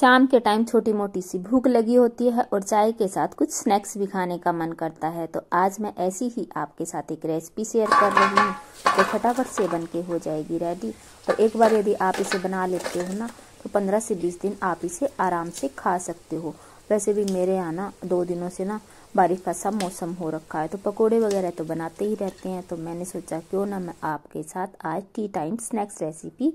शाम के टाइम छोटी मोटी सी भूख लगी होती है और चाय के साथ कुछ स्नैक्स भी खाने का मन करता है तो आज मैं ऐसी ही आपके साथ एक रेसिपी शेयर कर रही हूँ तो फटाफट से बन के हो जाएगी रेडी और तो एक बार यदि आप इसे बना लेते हो ना तो पंद्रह से बीस दिन आप इसे आराम से खा सकते हो वैसे भी मेरे यहाँ ना दो दिनों से ना बारिश का सब मौसम हो रखा है तो पकोड़े वगैरह तो बनाते ही रहते हैं तो मैंने सोचा क्यों ना मैं आपके साथ आज tea time snacks recipe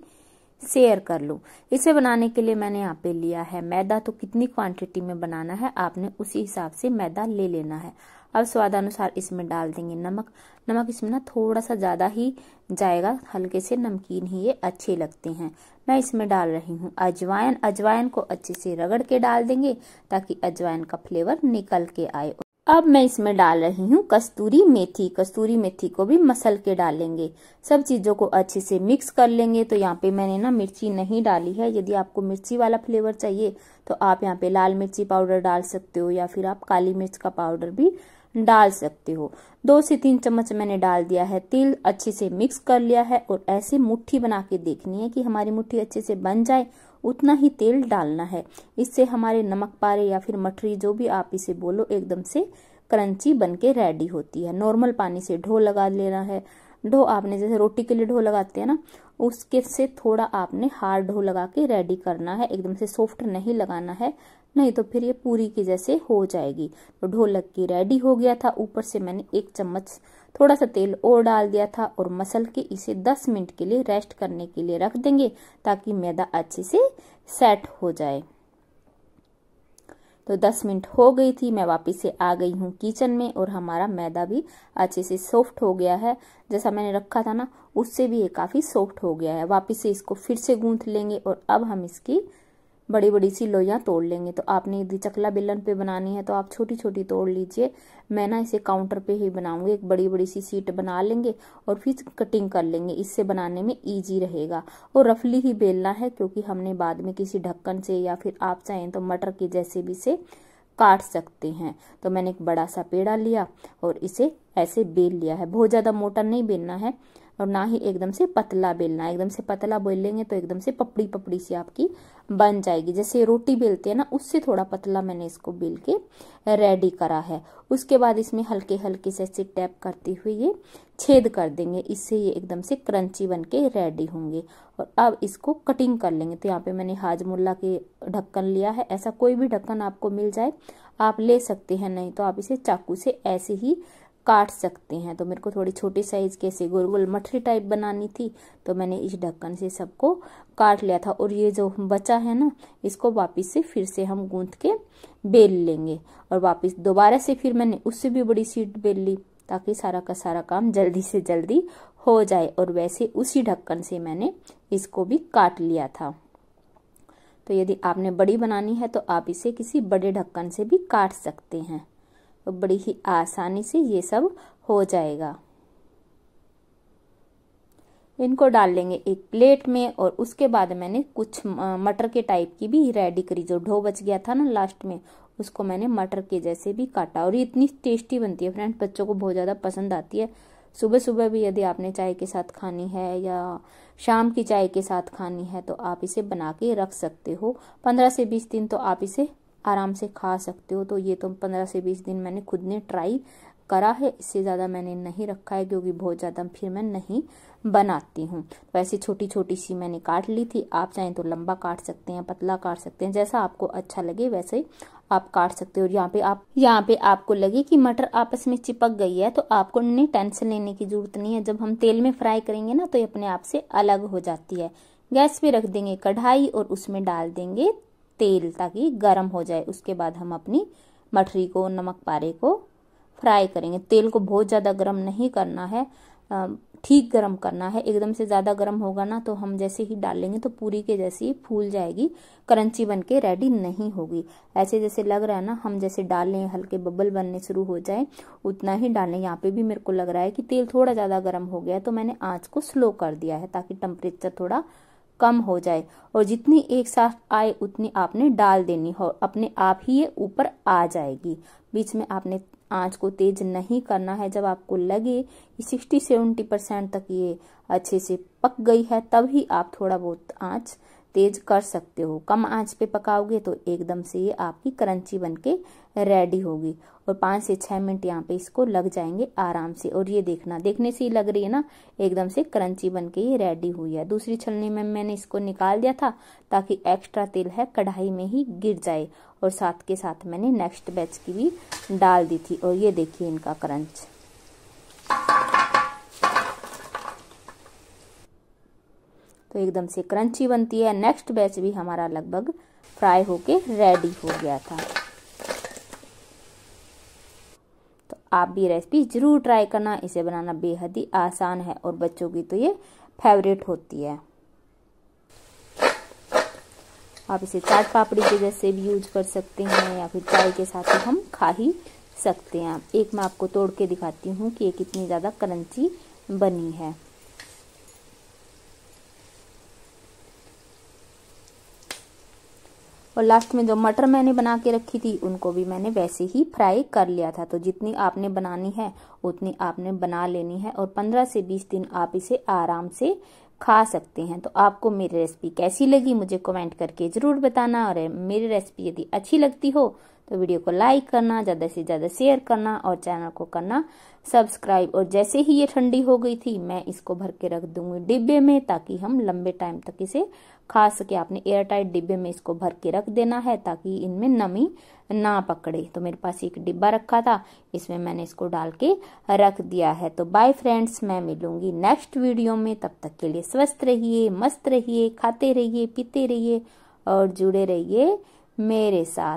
share कर लो इसे बनाने के लिए मैंने यहाँ पे लिया है मैदा तो कितनी क्वांटिटी में बनाना है आपने उसी हिसाब से मैदा ले लेना है अब स्वादानुसार इसमें डाल देंगे नमक नमक इसमें ना थोड़ा सा ज़्यादा ही जाएगा हल्के से नमकीन ही ये अच्छे लगते हैं मैं इसमें डाल रही हूँ अजवाइन अजवाइन को अच्छे से रगड़ के डाल देंगे ताकि अजवाइन का फ्लेवर निकल के आए अब मैं इसमें डाल रही हूँ कस्तूरी मेथी कस्तूरी मेथी को भी मसल के डालेंगे सब चीज़ों को अच्छे से मिक्स कर लेंगे तो यहाँ पे मैंने ना मिर्ची नहीं डाली है यदि आपको मिर्ची वाला फ्लेवर चाहिए तो आप यहाँ पे लाल मिर्ची पाउडर डाल सकते हो या फिर आप काली मिर्च का पाउडर भी डाल सकते हो दो से तीन चम्मच मैंने डाल दिया है तिल अच्छे से मिक्स कर लिया है और ऐसे मुट्ठी बना के देखनी है कि हमारी मुट्ठी अच्छे से बन जाए उतना ही तेल डालना है इससे हमारे नमक पारे या फिर मठरी जो भी आप इसे बोलो एकदम से क्रंची बन के रेडी होती है नॉर्मल पानी से ढो लगा लेना है ढो आपने जैसे रोटी के लिए ढो लगाते हैं ना उसके से थोड़ा आपने हार्ड हो लगा के रेडी करना है एकदम से सॉफ्ट नहीं लगाना है नहीं तो फिर ये पूरी की जैसे हो जाएगी तो ढोलक की रेडी हो गया था ऊपर से मैंने एक चम्मच थोड़ा सा तेल और डाल दिया था और मसल के इसे 10 मिनट के लिए रेस्ट करने के लिए रख देंगे ताकि मैदा अच्छे से सेट हो जाए तो दस मिनट हो गई थी मैं वापस से आ गई हूँ किचन में और हमारा मैदा भी अच्छे से सॉफ्ट हो गया है जैसा मैंने रखा था ना उससे भी ये काफ़ी सॉफ्ट हो गया है वापस से इसको फिर से गूंथ लेंगे और अब हम इसकी बड़ी बड़ी सी लोइयाँ तोड़ लेंगे तो आपने यदि चकला बेलन पे बनानी है तो आप छोटी छोटी तोड़ लीजिए मैं ना इसे काउंटर पे ही बनाऊंगी एक बड़ी बड़ी सी सीट बना लेंगे और फिर कटिंग कर लेंगे इससे बनाने में ईजी रहेगा और रफली ही बेलना है क्योंकि हमने बाद में किसी ढक्कन से या फिर आप चाहें तो मटर के जैसे भी से काट सकते हैं तो मैंने एक बड़ा सा पेड़ा लिया और इसे ऐसे बेल लिया है बहुत ज़्यादा मोटा नहीं बेलना है और ना ही एकदम से पतला बेलना एकदम से पतला लेंगे तो एकदम से पपड़ी पपड़ी सी आपकी बन जाएगी जैसे रोटी बेलते हैं ना उससे थोड़ा पतला मैंने इसको बेल के रेडी करा है उसके बाद इसमें हल्के हल्के से ऐसे टैप करते हुए ये छेद कर देंगे इससे ये एकदम से क्रंची बन के रेडी होंगे और अब इसको कटिंग कर लेंगे तो यहाँ पे मैंने हाजमुल्ला के ढक्कन लिया है ऐसा कोई भी ढक्कन आपको मिल जाए आप ले सकते हैं नहीं तो आप इसे चाकू से ऐसे ही काट सकते हैं तो मेरे को थोड़ी छोटी साइज़ के ऐसे गोल गोल मठरी टाइप बनानी थी तो मैंने इस ढक्कन से सबको काट लिया था और ये जो बचा है ना इसको वापस से फिर से हम गूंथ के बेल लेंगे और वापस दोबारा से फिर मैंने उससे भी बड़ी सीट बेल ली ताकि सारा का सारा काम जल्दी से जल्दी हो जाए और वैसे उसी ढक्कन से मैंने इसको भी काट लिया था तो यदि आपने बड़ी बनानी है तो आप इसे किसी बड़े ढक्कन से भी काट सकते हैं तो बड़ी ही आसानी से ये सब हो जाएगा इनको डाल लेंगे एक प्लेट में और उसके बाद मैंने कुछ मटर के टाइप की भी रेडी करी जो ढो बच गया था ना लास्ट में उसको मैंने मटर के जैसे भी काटा और ये इतनी टेस्टी बनती है फ्रेंड बच्चों को बहुत ज़्यादा पसंद आती है सुबह सुबह भी यदि आपने चाय के साथ खानी है या शाम की चाय के साथ खानी है तो आप इसे बना के रख सकते हो पंद्रह से बीस दिन तो आप इसे आराम से खा सकते हो तो ये तो पंद्रह से बीस दिन मैंने खुद ने ट्राई करा है इससे ज़्यादा मैंने नहीं रखा है क्योंकि बहुत ज़्यादा फिर मैं नहीं बनाती हूँ तो ऐसी छोटी छोटी सी मैंने काट ली थी आप चाहें तो लंबा काट सकते हैं पतला काट सकते हैं जैसा आपको अच्छा लगे वैसे आप काट सकते हो और यहाँ पे आप यहाँ पे आपको लगे कि मटर आपस में चिपक गई है तो आपको नहीं टेंशन लेने की जरूरत नहीं है जब हम तेल में फ्राई करेंगे ना तो ये अपने आप से अलग हो जाती है गैस पे रख देंगे कढ़ाई और उसमें डाल देंगे तेल ताकि गर्म हो जाए उसके बाद हम अपनी मठरी को नमक पारे को फ्राई करेंगे तेल को बहुत ज़्यादा गर्म नहीं करना है ठीक गर्म करना है एकदम से ज़्यादा गर्म होगा ना तो हम जैसे ही डालेंगे तो पूरी के जैसे ही फूल जाएगी करंची बन के रेडी नहीं होगी ऐसे जैसे लग रहा है ना हम जैसे डालें हल्के बबल बनने शुरू हो जाए उतना ही डालें यहाँ पे भी मेरे को लग रहा है कि तेल थोड़ा ज़्यादा गर्म हो गया तो मैंने आँच को स्लो कर दिया है ताकि टेम्परेचर थोड़ा कम हो जाए और जितनी एक साथ आए उतनी आपने डाल देनी हो अपने आप ही ये ऊपर आ जाएगी बीच में आपने आंच को तेज नहीं करना है जब आपको लगे कि सिक्सटी सेवेंटी परसेंट तक ये अच्छे से पक गई है तब ही आप थोड़ा बहुत आंच तेज कर सकते हो कम आंच पे पकाओगे तो एकदम से ये आपकी क्रंची बन के रेडी होगी और पाँच से छः मिनट यहाँ पे इसको लग जाएंगे आराम से और ये देखना देखने से ही लग रही है ना एकदम से क्रंची बन के ये रेडी हुई है दूसरी छलनी में मैंने इसको निकाल दिया था ताकि एक्स्ट्रा तेल है कढ़ाई में ही गिर जाए और साथ के साथ मैंने नेक्स्ट बैच की भी डाल दी थी और ये देखिए इनका क्रंच तो एकदम से क्रंची बनती है नेक्स्ट बैच भी हमारा लगभग फ्राई होके रेडी हो गया था तो आप भी रेसिपी ज़रूर ट्राई करना इसे बनाना बेहद ही आसान है और बच्चों की तो ये फेवरेट होती है आप इसे चाट पापड़ी के जैसे भी यूज कर सकते हैं या फिर चाय के साथ हम खा ही सकते हैं एक मैं आपको तोड़ के दिखाती हूँ कि ये कितनी ज़्यादा क्रंची बनी है और लास्ट में जो मटर मैंने बना के रखी थी उनको भी मैंने वैसे ही फ्राई कर लिया था तो जितनी आपने बनानी है उतनी आपने बना लेनी है और 15 से 20 दिन आप इसे आराम से खा सकते हैं तो आपको मेरी रेसिपी कैसी लगी मुझे कमेंट करके ज़रूर बताना और मेरी रेसिपी यदि अच्छी लगती हो तो वीडियो को लाइक करना ज़्यादा से ज़्यादा शेयर करना और चैनल को करना सब्सक्राइब और जैसे ही ये ठंडी हो गई थी मैं इसको भर के रख दूंगी डिब्बे में ताकि हम लंबे टाइम तक इसे खा सके आपने एयर टाइट डिब्बे में इसको भर के रख देना है ताकि इनमें नमी ना पकड़े तो मेरे पास एक डिब्बा रखा था इसमें मैंने इसको डाल के रख दिया है तो बाय फ्रेंड्स मैं मिलूंगी नेक्स्ट वीडियो में तब तक के लिए स्वस्थ रहिए मस्त रहिए खाते रहिए पीते रहिए और जुड़े रहिए मेरे साथ